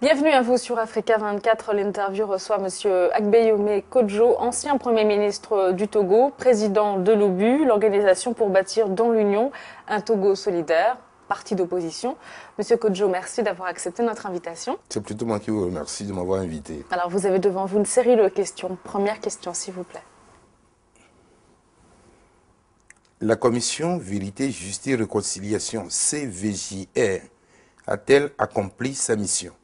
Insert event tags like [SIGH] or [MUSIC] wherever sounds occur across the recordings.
Bienvenue à vous sur Africa 24. L'interview reçoit Monsieur Akbeyome Kodjo, ancien Premier ministre du Togo, président de l'OBU, l'organisation pour bâtir dans l'Union un Togo solidaire, parti d'opposition. Monsieur Kodjo, merci d'avoir accepté notre invitation. C'est plutôt moi qui vous remercie de m'avoir invité. Alors vous avez devant vous une série de questions. Première question, s'il vous plaît. La commission Vérité, Justice et Réconciliation, CVJR, a-t-elle accompli sa mission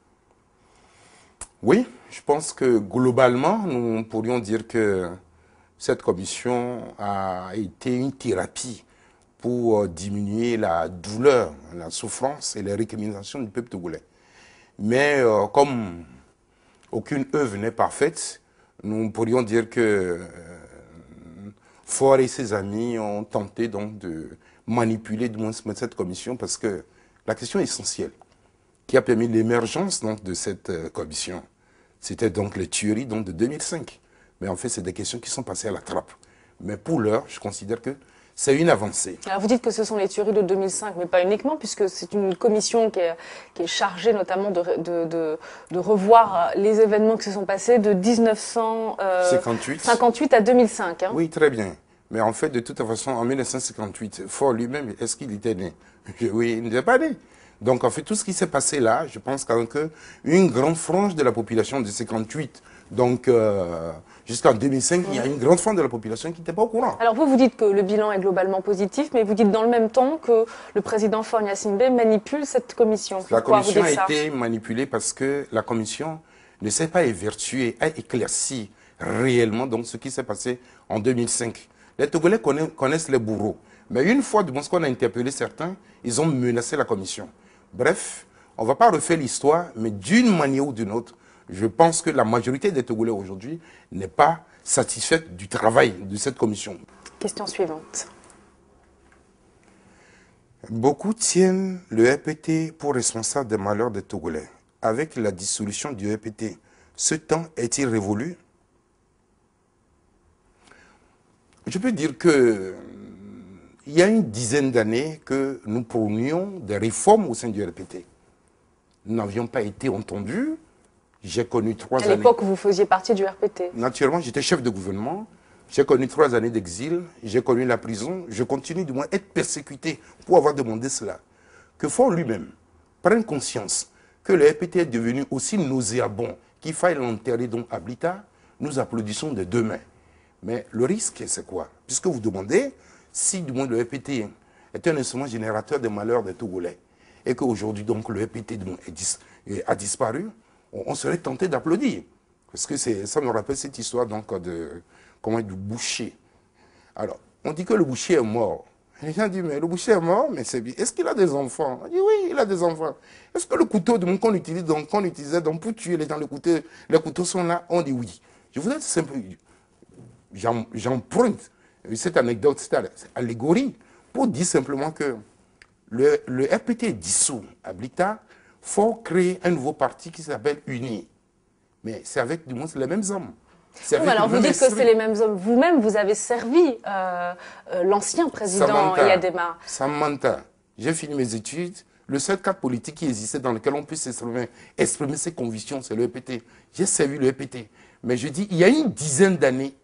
oui, je pense que globalement, nous pourrions dire que cette commission a été une thérapie pour euh, diminuer la douleur, la souffrance et la récrimination du peuple togolais. Mais euh, comme aucune œuvre n'est parfaite, nous pourrions dire que euh, et ses amis ont tenté de manipuler de moins cette commission parce que la question essentielle qui a permis l'émergence de cette euh, commission, c'était donc les tueries donc, de 2005. Mais en fait, c'est des questions qui sont passées à la trappe. Mais pour l'heure, je considère que c'est une avancée. Alors vous dites que ce sont les tueries de 2005, mais pas uniquement, puisque c'est une commission qui est, chargée notamment de, revoir les événements qui se sont passés de 1958 euh, à 2005. Hein. Oui, très bien. Mais en fait, de toute façon, en 1958, Fort lui-même, est-ce qu'il était né [LAUGHS] Oui, il n'était pas né. Donc en fait, tout ce qui s'est passé là, je pense une grande frange de la population de 58, donc euh, jusqu'en 2005, il y a une grande frange de la population qui n'était pas au courant. Alors vous, vous dites que le bilan est globalement positif, mais vous dites dans le même temps que le président Fornia Simbe manipule cette commission. La commission a été manipulée parce que la commission ne s'est pas évertuée a éclaircir réellement donc, ce qui s'est passé en 2005. Les Togolais connaissent les bourreaux. Mais une fois, du moins qu'on a interpellé certains, ils ont menacé la commission. Bref, on ne va pas refaire l'histoire, mais d'une manière ou d'une autre, je pense que la majorité des Togolais aujourd'hui n'est pas satisfaite du travail de cette commission. Question suivante. Beaucoup tiennent le RPT pour responsable des malheurs des Togolais. Avec la dissolution du RPT, ce temps est-il révolu Je peux dire que il y a une dizaine d'années que nous prônions des réformes au sein du RPT. Nous n'avions pas été entendus. J'ai connu trois années. À l'époque, vous faisiez partie du RPT. Naturellement, j'étais chef de gouvernement. J'ai connu trois années d'exil. J'ai connu la prison. Je continue, de moins, être persécuté pour avoir demandé cela. Que Fort lui-même prenne conscience que le RPT est devenu aussi nauséabond qu'il faille l'enterrer dans Ablita, nous applaudissons de deux mains. Mais le risque, c'est quoi Puisque vous demandez, si du moins le EPT est un instrument générateur de malheurs des Togolais, et qu'aujourd'hui donc le EPT a disparu, on, serait tenté d'applaudir. Parce que ça me rappelle cette histoire donc de, comment, du boucher. Alors, on dit que le boucher est mort. Les gens disent, mais le boucher est mort, mais c'est bien. Est-ce qu'il a des enfants On dit, oui, il a des enfants. Est-ce que le couteau qu'on utilise, donc, qu'on utilisait donc, pour tuer les gens, le couteau, les couteaux sont là On dit oui. Je voudrais simplement, j'emprunte cette anecdote, cette allégorie, pour dire simplement que le, le RPT est dissous à faut créer un nouveau parti qui s'appelle Uni. Mais c'est avec du moins les mêmes hommes. alors vous dites que c'est les mêmes hommes. Vous-même, vous avez servi euh, euh, l'ancien président Yadema. Samantha, j'ai fini mes études. Le seul cadre politique qui existait dans lequel on puisse exprimer, ses convictions, c'est le RPT. J'ai servi le RPT. Mais je dis, il y a une dizaine d'années,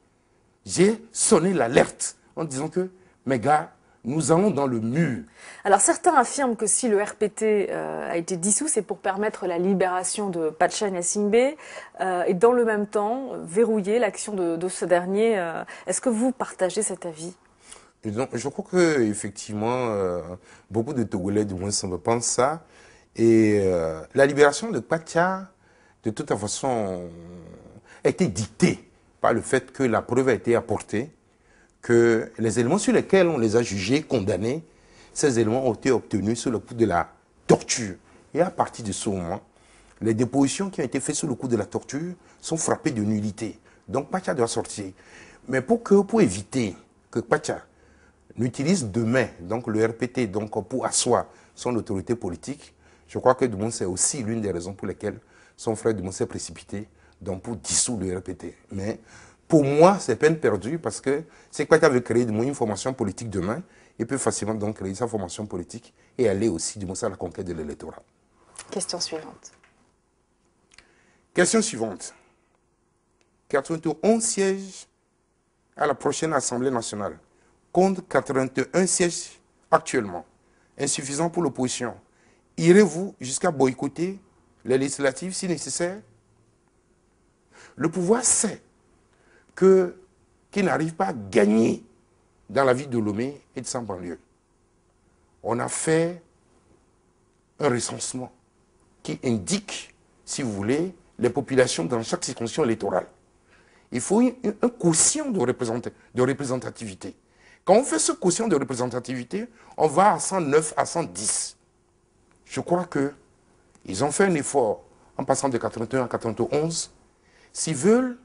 j'ai sonné l'alerte en disant que mes gars, nous allons dans le mur. Alors certains affirment que si le RPT euh, a été dissous, c'est pour permettre la libération de Pachan Nassimbe euh, et dans le même temps verrouiller l'action de, ce dernier. Euh, est-ce que vous partagez cet avis je crois que effectivement beaucoup de Togolais du moins pensent ça et la libération de Pacha de toute façon a été dictée par le fait que la preuve a été apportée, que les éléments sur lesquels on les a jugés, condamnés, ces éléments ont été obtenus sous le coup de la torture. Et à partir de ce moment, les dépositions qui ont été faites sous le coup de la torture sont frappées de nullité. Donc Pacha doit sortir. Mais pour, que, pour éviter que Pacha n'utilise demain donc le RPT donc pour asseoir son autorité politique, je crois que Dumont c'est aussi l'une des raisons pour lesquelles son frère Dumont s'est précipité donc pour dissoudre le RPT. Mais pour moi, c'est peine perdue parce que c'est quoi qui veut créer une formation politique demain, il peut facilement donc créer sa formation politique et aller aussi, du moins, à la conquête de l'électorat. Question suivante. Question suivante. 91 sièges à la prochaine Assemblée nationale contre 81 sièges actuellement, insuffisant pour l'opposition. Irez-vous jusqu'à boycotter les législatives si nécessaire le pouvoir sait qu'il n'arrive pas à gagner dans la vie de Lomé et de sa banlieue. On a fait un recensement qui indique, si vous voulez, les populations dans chaque circonscription électorale. Il faut un quotient de, représentativité. Quand on fait ce quotient de représentativité, on va à 109 à 110. Je crois qu'ils ont fait un effort en passant de 81 à 91 s'ils veulent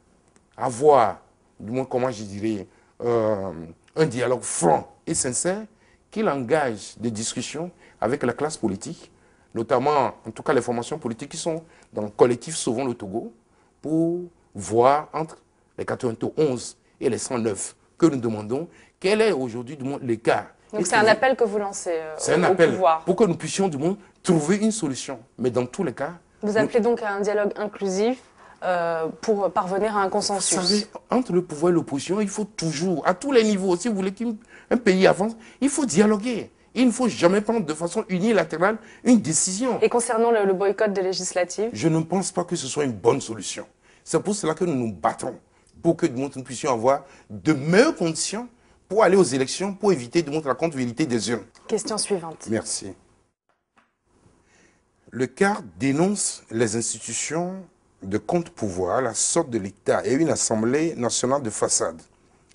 avoir, du moins comment je dirais, euh, un dialogue franc et sincère, qu'il engage des discussions avec la classe politique, notamment, en tout cas, les formations politiques qui sont dans le collectif Sauvons le Togo, pour voir entre les 91 et les 109 que nous demandons, quel est aujourd'hui cas. Donc c'est un appel que vous lancez euh, un pour que nous puissions du moins trouver une solution. Mais dans tous les cas... Vous appelez donc à un dialogue inclusif euh, pour parvenir à un consensus. entre le pouvoir et l'opposition, il faut toujours, à tous les niveaux, si vous voulez qu'un pays avance, il faut dialoguer. Il ne faut jamais prendre de façon unilatérale une décision. Et concernant le, boycott des législatives Je ne pense pas que ce soit une bonne solution. C'est pour cela que nous nous battons, pour que nous puissions avoir de meilleures conditions pour aller aux élections, pour éviter de montrer la comptabilité des urnes. Question suivante. Merci. Le CARD dénonce les institutions de contre pouvoir la sorte de l'État et une assemblée nationale de façade.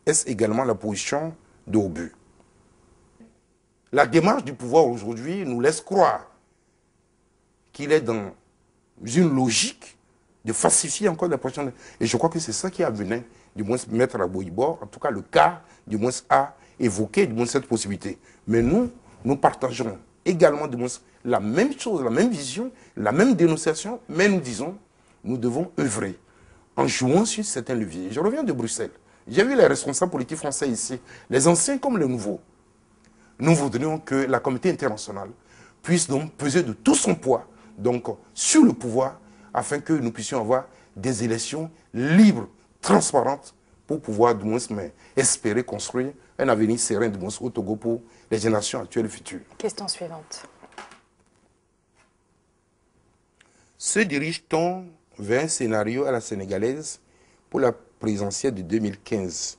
Est-ce également la position d'Aubu La démarche du pouvoir aujourd'hui nous laisse croire qu'il est dans une logique de falsifier encore la position. De... Et je crois que c'est ça qui a venu, du moins, mettre à bouillie-bord, en tout cas le cas, du moins, a évoqué, du moins, cette possibilité. Mais nous, nous partageons également, du moins, la même chose, la même vision, la même dénonciation, mais nous disons nous devons œuvrer en jouant sur certains leviers. Je reviens de Bruxelles. J'ai vu les responsables politiques français ici, les anciens comme les nouveaux. Nous voudrions que la communauté internationale puisse donc peser de tout son poids donc, sur le pouvoir afin que nous puissions avoir des élections libres, transparentes pour pouvoir du moins espérer construire un avenir serein de moins au Togo pour les générations actuelles et futures. Question suivante. Se dirige-t-on Vingt un scénario à la sénégalaise pour la présidentielle de 2015.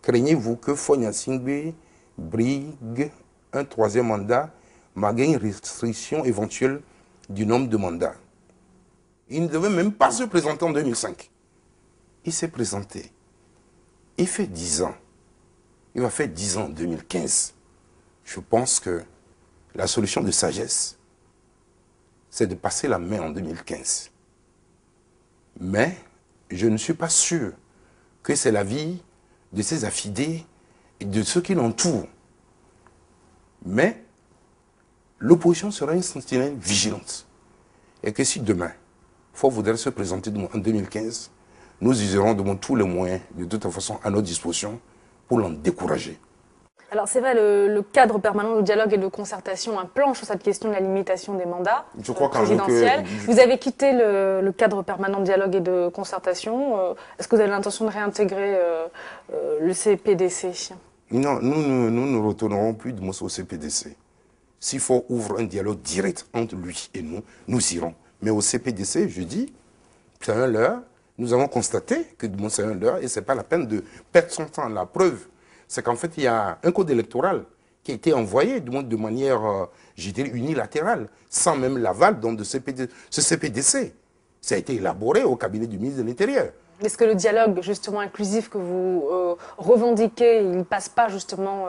Craignez-vous que Fonia Singbe brigue un troisième mandat malgré une restriction éventuelle du nombre de mandats Il ne devait même pas se présenter en 2005. Il s'est présenté. Il fait dix ans. Il va faire dix ans en 2015. Je pense que la solution de sagesse, c'est de passer la main en 2015. Mais je ne suis pas sûr que c'est la vie de ses affidés et de ceux qui l'entourent. Mais l'opposition sera une sentinelle vigilante. Et que si demain, faut voudrait se présenter en 2015, nous userons de tous les moyens, de toute façon, à notre disposition pour l'en décourager. Alors c'est vrai, le, cadre permanent de dialogue et de concertation, un plan sur cette question de la limitation des mandats Je crois euh, présidentiels. Vous avez quitté le, cadre permanent de dialogue et de concertation. Euh, est-ce que vous avez l'intention de réintégrer euh, le CPDC Non, nous, nous, ne retournerons plus de au CPDC. S'il faut ouvrir un dialogue direct entre lui et nous, nous irons. Mais au CPDC, je dis, c'est un leurre. Nous avons constaté que c'est un leurre et ce n'est pas la peine de perdre son temps. La preuve, c'est qu'en fait, il y a un code électoral qui a été envoyé de, de manière, euh, je dirais, unilatérale, sans même l'aval donc, de ce CPDC. Ça a été élaboré au cabinet du ministre de l'Intérieur. Est-ce que le dialogue justement inclusif que vous euh, revendiquez, il ne passe pas justement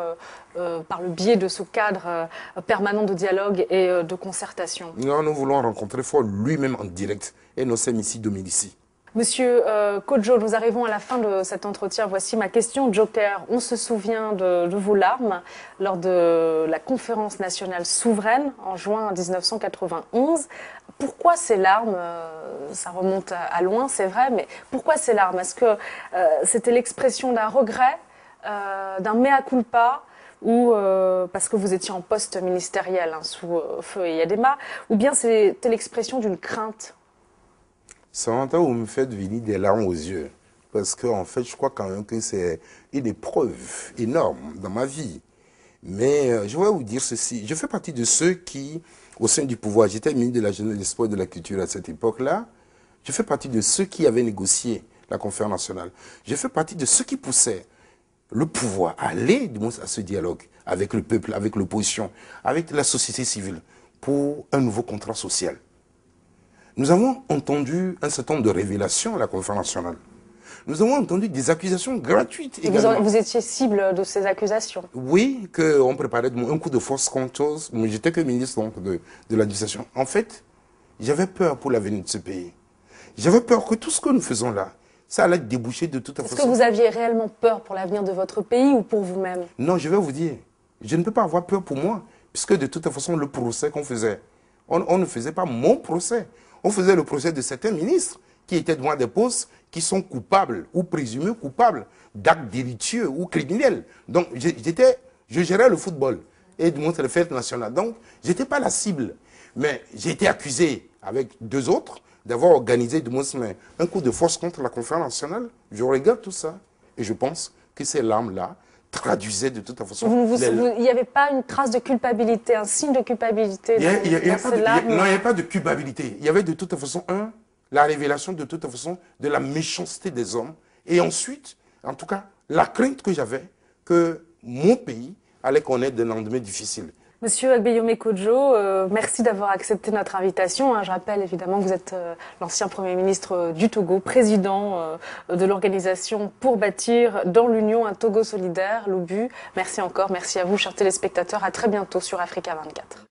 euh, par le biais de ce cadre permanent de dialogue et de concertation Non, nous voulons rencontrer Ford lui-même en direct et nos ici Médici. Monsieur euh, nous arrivons à la fin de cet entretien. Voici ma question Joker. On se souvient de, vos larmes lors de la conférence nationale souveraine en juin 1991. Pourquoi ces larmes euh, Ça remonte à, loin, c'est vrai, mais pourquoi ces larmes Est-ce que euh, c'était l'expression d'un regret, euh, d'un mea culpa ou parce que vous étiez en poste ministériel hein, sous feu et Yadema, ou bien c'était l'expression d'une crainte ça m'entend, vous me faites venir des larmes aux yeux. Parce qu'en en fait, je crois quand même que c'est une épreuve énorme dans ma vie. Mais euh, je vais vous dire ceci. Je fais partie de ceux qui, au sein du pouvoir, j'étais ministre de la Jeunesse, de et de la Culture à cette époque-là. Je fais partie de ceux qui avaient négocié la conférence nationale. Je fais partie de ceux qui poussaient le pouvoir à aller à ce dialogue avec le peuple, avec l'opposition, avec la société civile pour un nouveau contrat social. Nous avons entendu un certain nombre de révélations à la conférence nationale. Nous avons entendu des accusations gratuites Vous, vous, étiez cible de ces accusations Oui, qu'on préparait un coup de force contre chose. J'étais que ministre de, de l'administration. En fait, j'avais peur pour l'avenir de ce pays. J'avais peur que tout ce que nous faisons là, ça allait déboucher de toute façon. Est-ce que vous aviez réellement peur pour l'avenir de votre pays ou pour vous-même Non, je vais vous dire, je ne peux pas avoir peur pour moi, puisque de toute façon, le procès qu'on faisait, on ne faisait pas mon procès on faisait le procès de certains ministres qui étaient devant des postes qui sont coupables ou présumés coupables d'actes délictueux ou criminels. Donc, j'étais, je gérais le football et de le fête nationale. Donc, j'étais pas la cible. Mais j'ai été accusé avec deux autres d'avoir organisé de un coup de force contre la conférence nationale. Je regarde tout ça et je pense que ces larmes-là traduisait de toute façon. il n'y avait pas une trace de culpabilité, un signe de culpabilité. Il n'y avait pas de culpabilité. Il y avait de toute façon, un, la révélation de toute façon de la méchanceté des hommes. Et ensuite, en tout cas, la crainte que j'avais que mon pays allait connaître des lendemains difficiles. Monsieur Agbeyome Kojo, euh, merci d'avoir accepté notre invitation. Hein. Je rappelle évidemment que vous êtes euh, l'ancien Premier ministre euh, du Togo, président de l'organisation Pour bâtir dans l'Union un Togo solidaire, l'OBU. Merci encore, merci à vous, chers téléspectateurs. À très bientôt sur Africa 24.